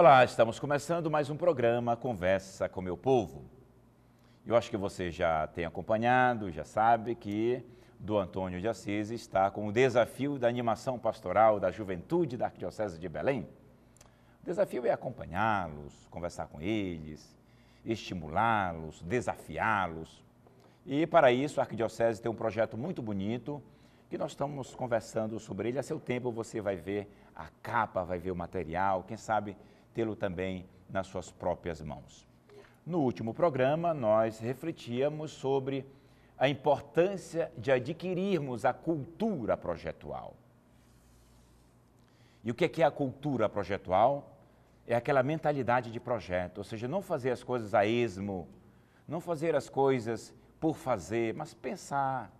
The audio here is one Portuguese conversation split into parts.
Olá, estamos começando mais um programa Conversa com Meu Povo. Eu acho que você já tem acompanhado, já sabe que do Antônio de Assis está com o desafio da animação pastoral da juventude da Arquidiocese de Belém. O desafio é acompanhá-los, conversar com eles, estimulá-los, desafiá-los. E para isso a Arquidiocese tem um projeto muito bonito que nós estamos conversando sobre ele. A seu tempo você vai ver a capa, vai ver o material, quem sabe tê-lo também nas suas próprias mãos. No último programa, nós refletíamos sobre a importância de adquirirmos a cultura projetual. E o é que é a cultura projetual? É aquela mentalidade de projeto, ou seja, não fazer as coisas a esmo, não fazer as coisas por fazer, mas pensar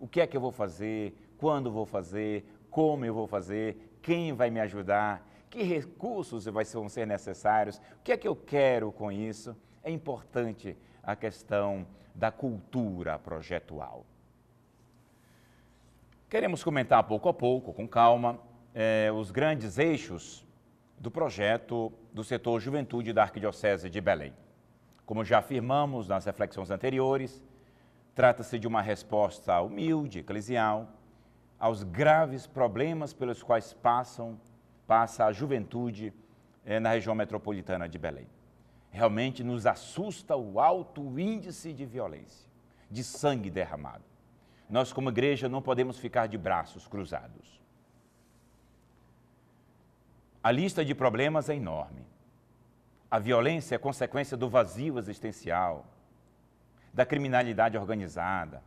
o que é que eu vou fazer, quando vou fazer, como eu vou fazer, quem vai me ajudar, que recursos vão ser necessários, o que é que eu quero com isso. É importante a questão da cultura projetual. Queremos comentar pouco a pouco, com calma, eh, os grandes eixos do projeto do setor Juventude da Arquidiocese de Belém. Como já afirmamos nas reflexões anteriores, trata-se de uma resposta humilde, eclesial, aos graves problemas pelos quais passam passa a juventude é, na região metropolitana de Belém. Realmente nos assusta o alto índice de violência, de sangue derramado. Nós, como igreja, não podemos ficar de braços cruzados. A lista de problemas é enorme. A violência é consequência do vazio existencial, da criminalidade organizada,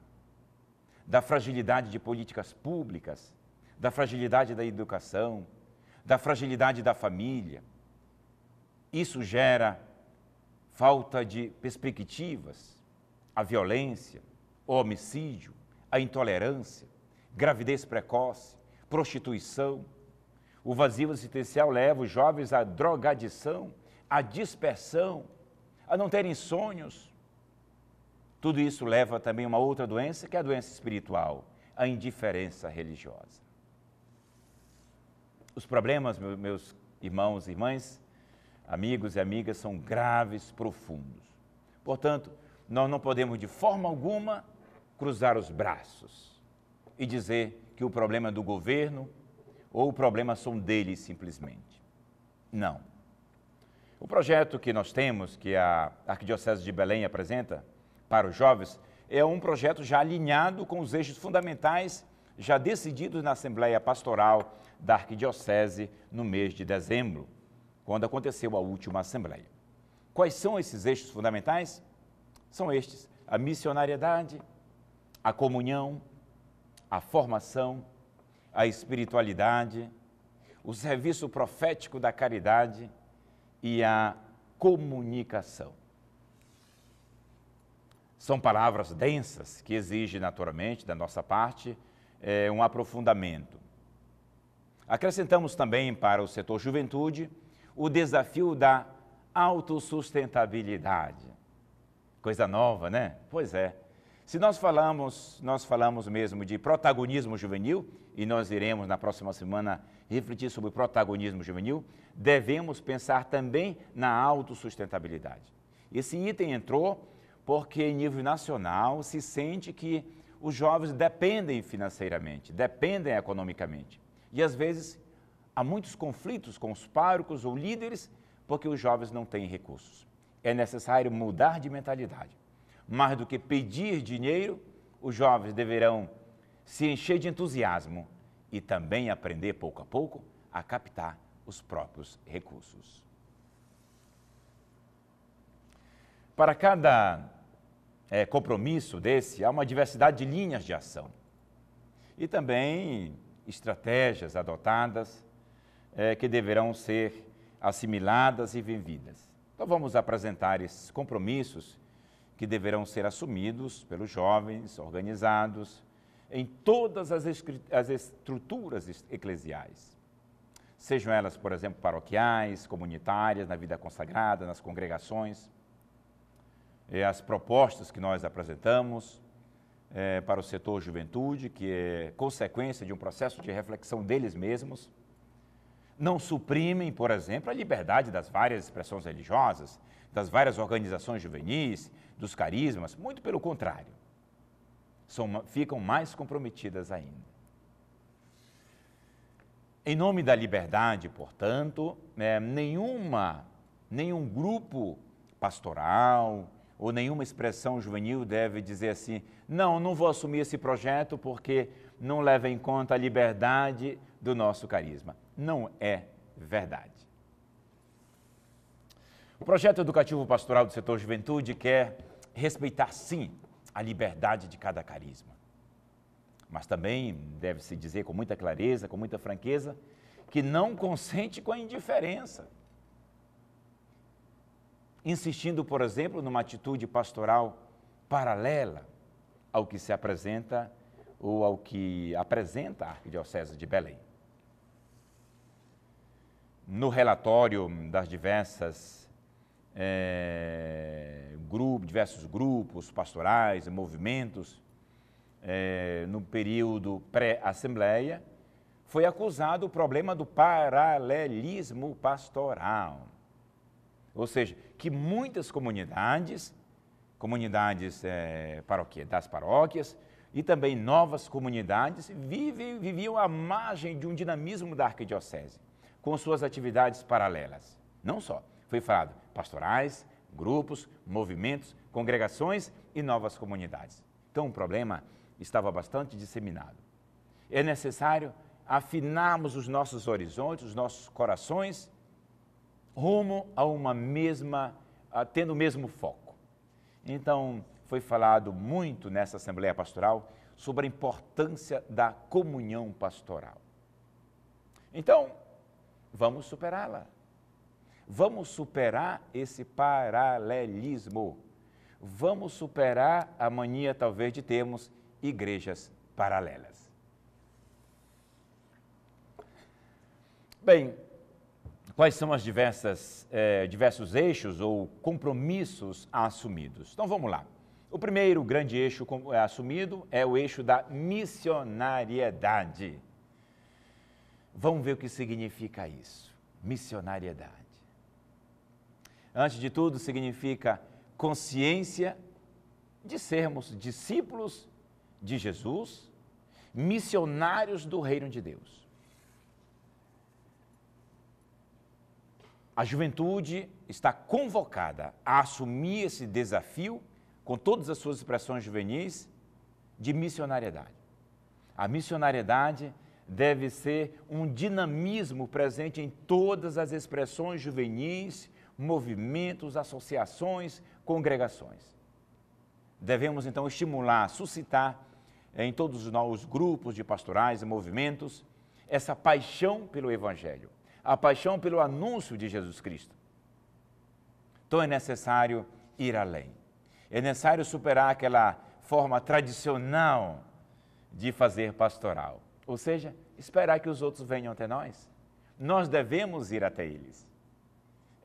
da fragilidade de políticas públicas, da fragilidade da educação, da fragilidade da família. Isso gera falta de perspectivas, a violência, o homicídio, a intolerância, gravidez precoce, prostituição. O vazio existencial leva os jovens à drogadição, à dispersão, a não terem sonhos. Tudo isso leva também a uma outra doença, que é a doença espiritual, a indiferença religiosa. Os problemas, meus irmãos e irmãs, amigos e amigas, são graves, profundos. Portanto, nós não podemos de forma alguma cruzar os braços e dizer que o problema é do governo ou o problema são deles simplesmente. Não. O projeto que nós temos, que a Arquidiocese de Belém apresenta para os jovens, é um projeto já alinhado com os eixos fundamentais já decididos na Assembleia Pastoral da Arquidiocese no mês de dezembro, quando aconteceu a última Assembleia. Quais são esses eixos fundamentais? São estes: a missionariedade, a comunhão, a formação, a espiritualidade, o serviço profético da caridade e a comunicação. São palavras densas que exigem, naturalmente, da nossa parte, é, um aprofundamento. Acrescentamos também para o setor juventude o desafio da autossustentabilidade. Coisa nova, né? Pois é. Se nós falamos, nós falamos mesmo de protagonismo juvenil, e nós iremos na próxima semana refletir sobre protagonismo juvenil, devemos pensar também na autossustentabilidade. Esse item entrou porque em nível nacional se sente que os jovens dependem financeiramente, dependem economicamente. E às vezes há muitos conflitos com os párocos ou líderes porque os jovens não têm recursos. É necessário mudar de mentalidade. Mais do que pedir dinheiro, os jovens deverão se encher de entusiasmo e também aprender pouco a pouco a captar os próprios recursos. Para cada é, compromisso desse, há uma diversidade de linhas de ação. E também estratégias adotadas é, que deverão ser assimiladas e vividas. Então, vamos apresentar esses compromissos que deverão ser assumidos pelos jovens organizados em todas as, as estruturas eclesiais. Sejam elas, por exemplo, paroquiais, comunitárias, na vida consagrada, nas congregações é, as propostas que nós apresentamos é, para o setor juventude, que é consequência de um processo de reflexão deles mesmos. Não suprimem, por exemplo, a liberdade das várias expressões religiosas, das várias organizações juvenis, dos carismas, muito pelo contrário. São, ficam mais comprometidas ainda. Em nome da liberdade, portanto, é, nenhuma, nenhum grupo pastoral, ou nenhuma expressão juvenil deve dizer assim: não, não vou assumir esse projeto porque não leva em conta a liberdade do nosso carisma. Não é verdade. O projeto educativo pastoral do setor juventude quer respeitar, sim, a liberdade de cada carisma. Mas também deve-se dizer com muita clareza, com muita franqueza, que não consente com a indiferença insistindo, por exemplo, numa atitude pastoral paralela ao que se apresenta ou ao que apresenta a Arquidiocese de Belém. No relatório das diversas é, diversos grupos pastorais, movimentos, é, no período pré-assembleia, foi acusado o problema do paralelismo pastoral. Ou seja, que muitas comunidades, comunidades é, eh, paroquia, das paróquias e também novas comunidades vivem, viviam à margem de um dinamismo da arquidiocese, com suas atividades paralelas. Não só, foi falado, pastorais, grupos, movimentos, congregações e novas comunidades. Então o problema estava bastante disseminado. É necessário afinarmos os nossos horizontes, os nossos corações rumo a uma mesma, a, tendo o mesmo foco. Então, foi falado muito nessa Assembleia Pastoral sobre a importância da comunhão pastoral. Então, vamos superá-la. Vamos superar esse paralelismo. Vamos superar a mania, talvez, de termos igrejas paralelas. Bem, quais são os eh, é, diversos eixos ou compromissos assumidos. Então vamos lá. O primeiro grande eixo é assumido é o eixo da missionariedade. Vamos ver o que significa isso. Missionariedade. Antes de tudo, significa consciência de sermos discípulos de Jesus, missionários do reino de Deus. A juventude está convocada a assumir esse desafio com todas as suas expressões juvenis de missionariedade. A missionariedade deve ser um dinamismo presente em todas as expressões juvenis, movimentos, associações, congregações. Devemos então estimular, suscitar eh, em todos os nossos grupos de pastorais e movimentos essa paixão pelo Evangelho, a paixão pelo anúncio de Jesus Cristo. Então é necessário ir além. É necessário superar aquela forma tradicional de fazer pastoral, ou seja, esperar que os outros venham até nós. Nós devemos ir até eles.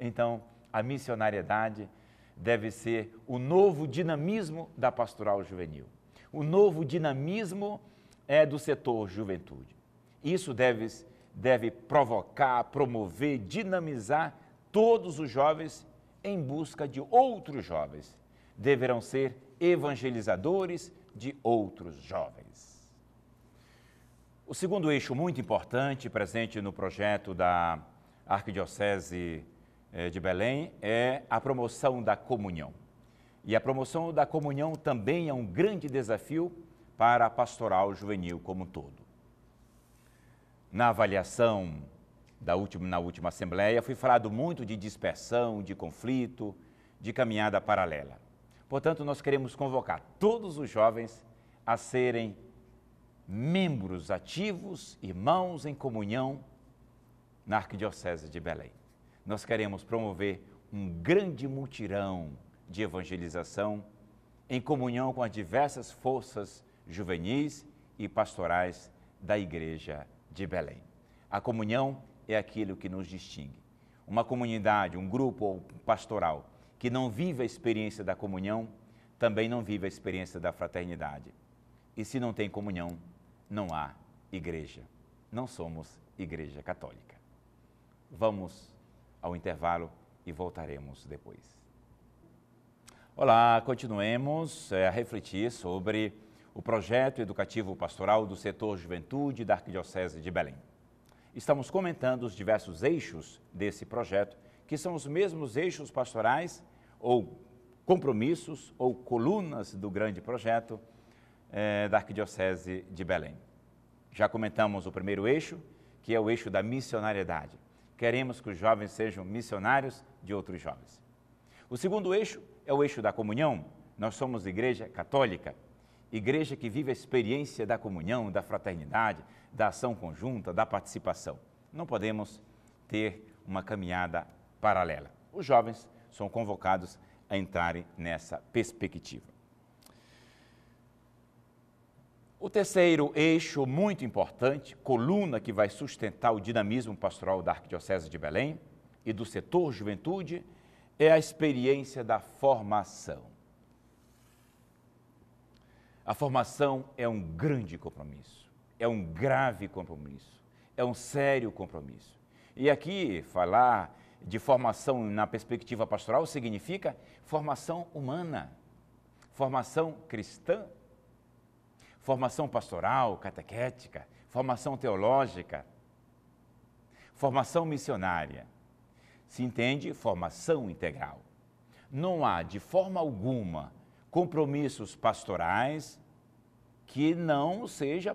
Então, a missionariedade deve ser o novo dinamismo da pastoral juvenil, o novo dinamismo é do setor juventude. Isso deve deve provocar, promover, dinamizar todos os jovens em busca de outros jovens. Deverão ser evangelizadores de outros jovens. O segundo eixo muito importante presente no projeto da Arquidiocese eh, de Belém é a promoção da comunhão. E a promoção da comunhão também é um grande desafio para a pastoral juvenil como um todo na avaliação da última, na última Assembleia, foi falado muito de dispersão, de conflito, de caminhada paralela. Portanto, nós queremos convocar todos os jovens a serem membros ativos, irmãos em comunhão na Arquidiocese de Belém. Nós queremos promover um grande multirão de evangelização em comunhão com as diversas forças juvenis e pastorais da Igreja de Belém. A comunhão é aquilo que nos distingue. Uma comunidade, um grupo ou pastoral que não vive a experiência da comunhão, também não vive a experiência da fraternidade. E se não tem comunhão, não há igreja. Não somos igreja católica. Vamos ao intervalo e voltaremos depois. Olá, continuemos eh, a refletir sobre o projeto educativo pastoral do setor Juventude da Arquidiocese de Belém. Estamos comentando os diversos eixos desse projeto, que são os mesmos eixos pastorais ou compromissos ou colunas do grande projeto eh, da Arquidiocese de Belém. Já comentamos o primeiro eixo, que é o eixo da missionariedade. Queremos que os jovens sejam missionários de outros jovens. O segundo eixo é o eixo da comunhão. Nós somos igreja católica, igreja que vive a experiência da comunhão, da fraternidade, da ação conjunta, da participação. Não podemos ter uma caminhada paralela. Os jovens são convocados a entrarem nessa perspectiva. O terceiro eixo muito importante, coluna que vai sustentar o dinamismo pastoral da Arquidiocese de Belém e do setor juventude, é a experiência da formação. A formação é um grande compromisso, é um grave compromisso, é um sério compromisso. E aqui, falar de formação na perspectiva pastoral significa formação humana, formação cristã, formação pastoral, catequética, formação teológica, formação missionária. Se entende formação integral. Não há, de forma alguma, compromissos pastorais que não seja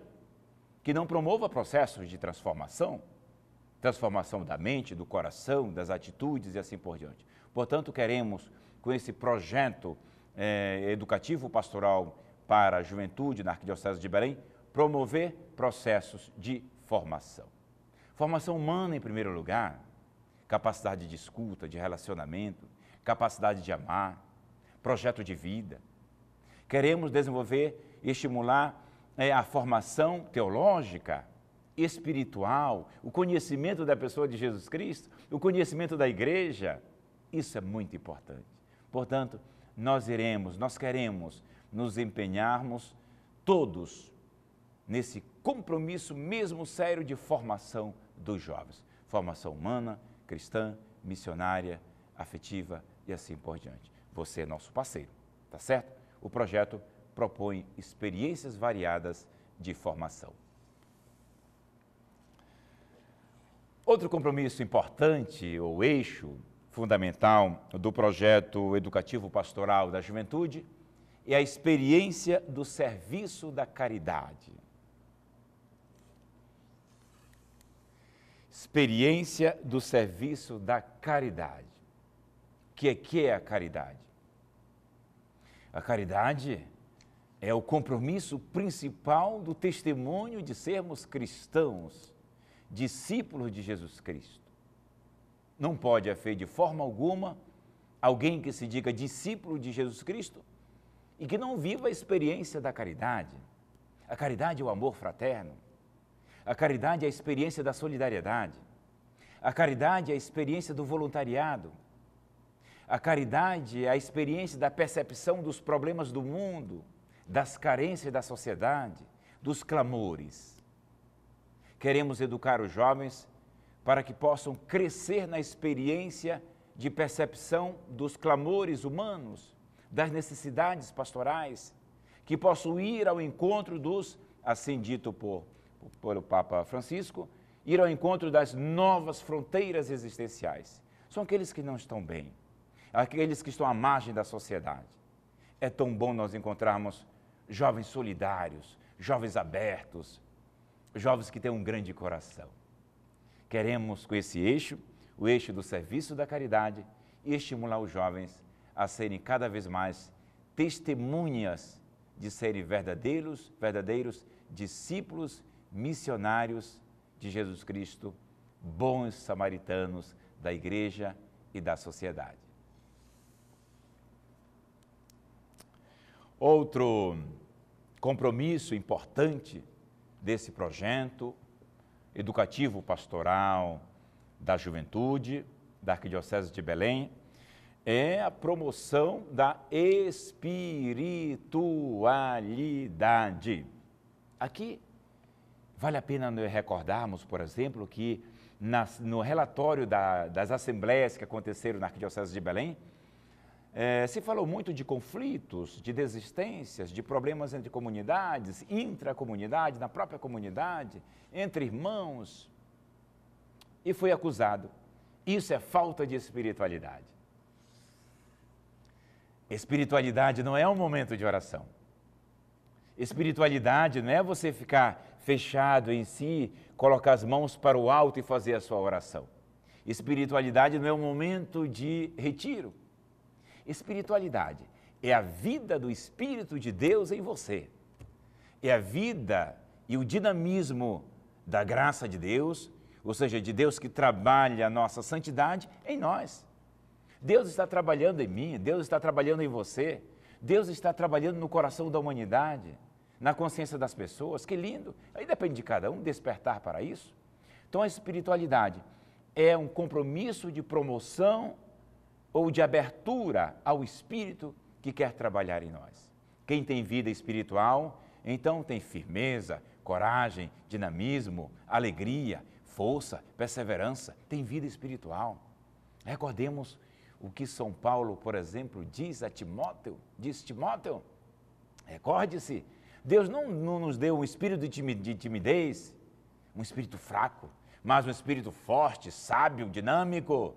que não promova processos de transformação, transformação da mente, do coração, das atitudes e assim por diante. Portanto, queremos com esse projeto eh, educativo pastoral para a juventude na Arquidiocese de Belém promover processos de formação. Formação humana em primeiro lugar, capacidade de escuta, de relacionamento, capacidade de amar, projeto de vida. Queremos desenvolver e estimular é, a formação teológica, espiritual, o conhecimento da pessoa de Jesus Cristo, o conhecimento da igreja. Isso é muito importante. Portanto, nós iremos, nós queremos nos empenharmos todos nesse compromisso mesmo sério de formação dos jovens. Formação humana, cristã, missionária, afetiva e assim por diante. Você é nosso parceiro, tá certo? O projeto propõe experiências variadas de formação. Outro compromisso importante ou eixo fundamental do projeto educativo pastoral da juventude é a experiência do serviço da caridade. Experiência do serviço da caridade. O que é, que é a caridade? A caridade é o compromisso principal do testemunho de sermos cristãos, discípulos de Jesus Cristo. Não pode haver de forma alguma alguém que se diga discípulo de Jesus Cristo e que não viva a experiência da caridade. A caridade é o amor fraterno. A caridade é a experiência da solidariedade. A caridade é a experiência do voluntariado. A caridade é a experiência da percepção dos problemas do mundo, das carências da sociedade, dos clamores. Queremos educar os jovens para que possam crescer na experiência de percepção dos clamores humanos, das necessidades pastorais, que possam ir ao encontro dos, assim dito por, pelo Papa Francisco, ir ao encontro das novas fronteiras existenciais. São aqueles que não estão bem, aqueles que estão à margem da sociedade. É tão bom nós encontrarmos jovens solidários, jovens abertos, jovens que têm um grande coração. Queremos, com esse eixo, o eixo do serviço da caridade, estimular os jovens a serem cada vez mais testemunhas de serem verdadeiros, verdadeiros discípulos missionários de Jesus Cristo, bons samaritanos da igreja e da sociedade. Outro compromisso importante desse projeto educativo pastoral da juventude da Arquidiocese de Belém é a promoção da espiritualidade. Aqui vale a pena recordarmos, por exemplo, que nas, no relatório da, das assembleias que aconteceram na Arquidiocese de Belém, é, se falou muito de conflitos, de desistências, de problemas entre comunidades, intra comunidade, na própria comunidade, entre irmãos. E foi acusado. Isso é falta de espiritualidade. Espiritualidade não é um momento de oração. Espiritualidade não é você ficar fechado em si, colocar as mãos para o alto e fazer a sua oração. Espiritualidade não é um momento de retiro Espiritualidade é a vida do Espírito de Deus em você. É a vida e o dinamismo da graça de Deus, ou seja, de Deus que trabalha a nossa santidade em nós. Deus está trabalhando em mim, Deus está trabalhando em você, Deus está trabalhando no coração da humanidade, na consciência das pessoas. Que lindo! Aí depende de cada um despertar para isso. Então a espiritualidade é um compromisso de promoção ou de abertura ao Espírito que quer trabalhar em nós. Quem tem vida espiritual, então tem firmeza, coragem, dinamismo, alegria, força, perseverança, tem vida espiritual. Recordemos o que São Paulo, por exemplo, diz a Timóteo, diz Timóteo, recorde-se, Deus não, não, nos deu um espírito de timidez, um espírito fraco, mas um espírito forte, sábio, dinâmico.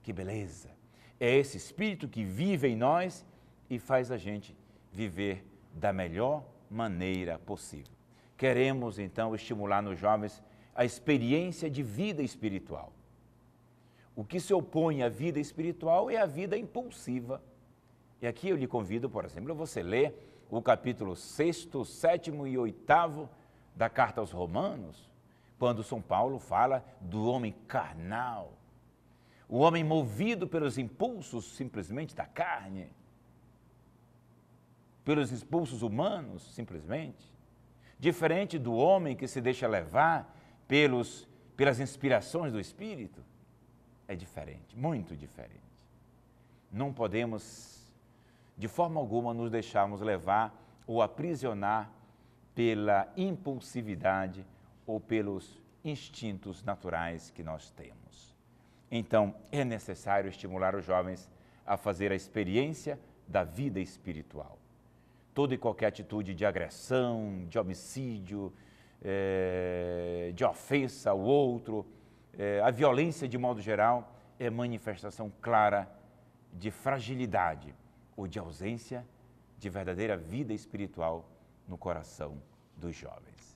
Que beleza! É esse Espírito que vive em nós e faz a gente viver da melhor maneira possível. Queremos então estimular nos jovens a experiência de vida espiritual. O que se opõe à vida espiritual é a vida impulsiva. E aqui eu lhe convido, por exemplo, você ler o capítulo 6, 7 e 8 da carta aos Romanos, quando São Paulo fala do homem carnal, o homem movido pelos impulsos simplesmente da carne, pelos impulsos humanos simplesmente, diferente do homem que se deixa levar pelos, pelas inspirações do Espírito, é diferente, muito diferente. Não podemos, de forma alguma, nos deixarmos levar ou aprisionar pela impulsividade ou pelos instintos naturais que nós temos. Então, é necessário estimular os jovens a fazer a experiência da vida espiritual. Toda e qualquer atitude de agressão, de homicídio, é, de ofensa ao outro, é, a violência de modo geral, é manifestação clara de fragilidade ou de ausência de verdadeira vida espiritual no coração dos jovens.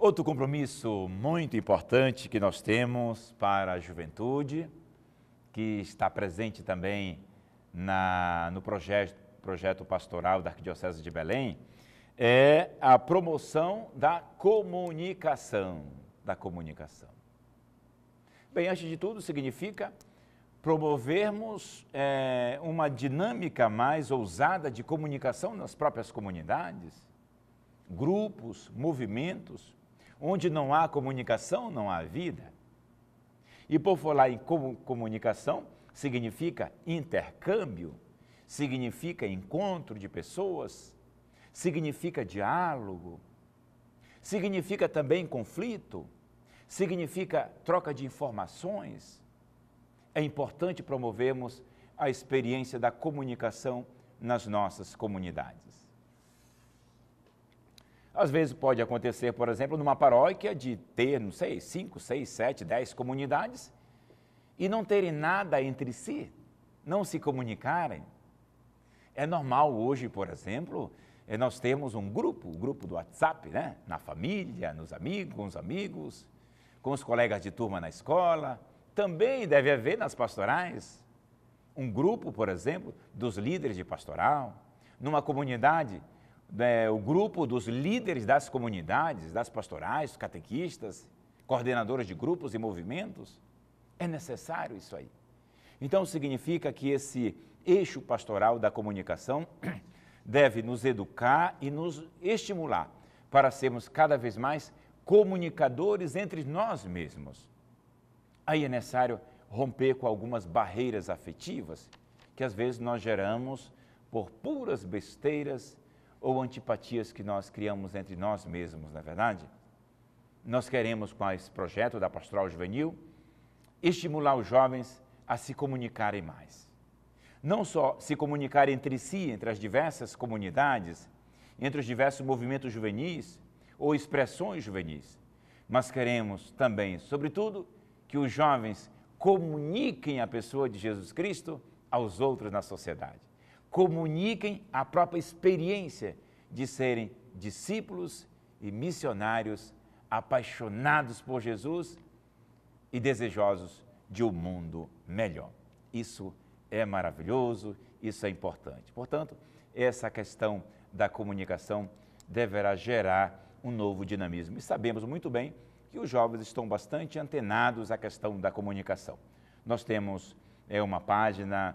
Outro compromisso muito importante que nós temos para a juventude, que está presente também na, no projeto, projeto pastoral da Arquidiocese de Belém, é a promoção da comunicação. Da comunicação. Bem, antes de tudo, significa promovermos é, uma dinâmica mais ousada de comunicação nas próprias comunidades, grupos, movimentos, Onde não há comunicação, não há vida. E por falar em comunicação, significa intercâmbio, significa encontro de pessoas, significa diálogo, significa também conflito, significa troca de informações. É importante promovermos a experiência da comunicação nas nossas comunidades. Às vezes pode acontecer, por exemplo, numa paróquia de ter, não sei, 5, 6, 7, 10 comunidades e não terem nada entre si, não se comunicarem. É normal hoje, por exemplo, eh, nós temos um grupo, o um grupo do WhatsApp, né? Na família, nos amigos, com os amigos, com os colegas de turma na escola. Também deve haver nas pastorais um grupo, por exemplo, dos líderes de pastoral, numa comunidade né, o grupo dos líderes das comunidades, das pastorais, catequistas, coordenadoras de grupos e movimentos. É necessário isso aí. Então, significa que esse eixo pastoral da comunicação deve nos educar e nos estimular para sermos cada vez mais comunicadores entre nós mesmos. Aí é necessário romper com algumas barreiras afetivas que às vezes nós geramos por puras besteiras ou antipatias que nós criamos entre nós mesmos, na é verdade? Nós queremos, com esse projeto da Pastoral Juvenil, estimular os jovens a se comunicarem mais. Não só se comunicarem entre si, entre as diversas comunidades, entre os diversos movimentos juvenis ou expressões juvenis, mas queremos também, sobretudo, que os jovens comuniquem a pessoa de Jesus Cristo aos outros na sociedade comuniquem a própria experiência de serem discípulos e missionários apaixonados por Jesus e desejosos de um mundo melhor. Isso é maravilhoso, isso é importante. Portanto, essa questão da comunicação deverá gerar um novo dinamismo. E sabemos muito bem que os jovens estão bastante antenados à questão da comunicação. Nós temos é, uma página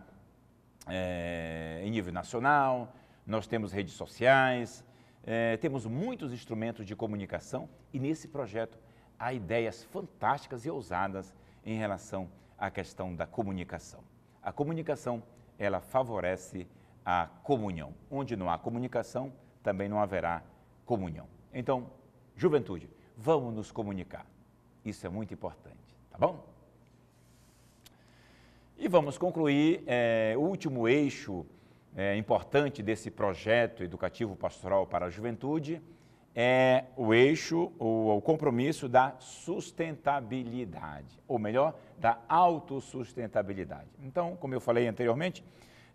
é, em nível nacional, nós temos redes sociais, é, temos muitos instrumentos de comunicação e nesse projeto há ideias fantásticas e ousadas em relação à questão da comunicação. A comunicação, ela favorece a comunhão. Onde não há comunicação, também não haverá comunhão. Então, juventude, vamos nos comunicar. Isso é muito importante, tá bom? E vamos concluir é, o último eixo é, importante desse projeto educativo pastoral para a juventude é o eixo, o, o compromisso da sustentabilidade, ou melhor, da autossustentabilidade. Então, como eu falei anteriormente,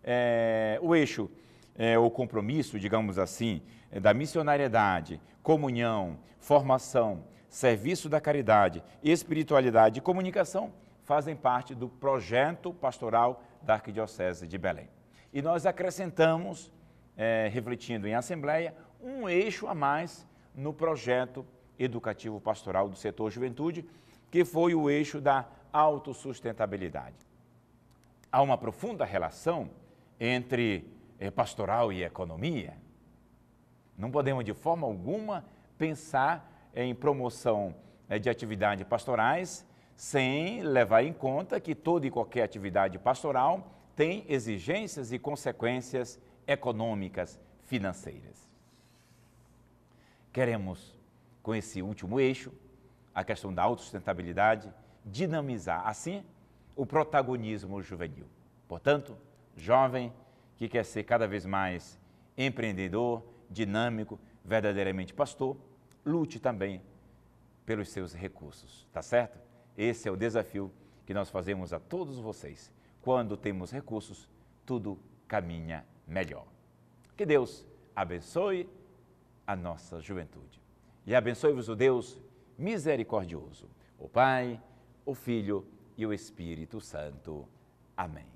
é, o eixo, é, o compromisso, digamos assim, é da missionariedade, comunhão, formação, serviço da caridade, espiritualidade e comunicação fazem parte do projeto pastoral da Arquidiocese de Belém. E nós acrescentamos, é, refletindo em Assembleia, um eixo a mais no projeto educativo pastoral do setor juventude, que foi o eixo da autossustentabilidade. Há uma profunda relação entre eh, pastoral e economia. Não podemos, de forma alguma, pensar em promoção eh, de atividades pastorais sem levar em conta que toda e qualquer atividade pastoral tem exigências e consequências econômicas, financeiras. Queremos, com esse último eixo, a questão da autossustentabilidade, dinamizar assim o protagonismo juvenil. Portanto, jovem que quer ser cada vez mais empreendedor, dinâmico, verdadeiramente pastor, lute também pelos seus recursos, tá certo? Esse é o desafio que nós fazemos a todos vocês. Quando temos recursos, tudo caminha melhor. Que Deus abençoe a nossa juventude. E abençoe-vos o Deus misericordioso, o Pai, o Filho e o Espírito Santo. Amém.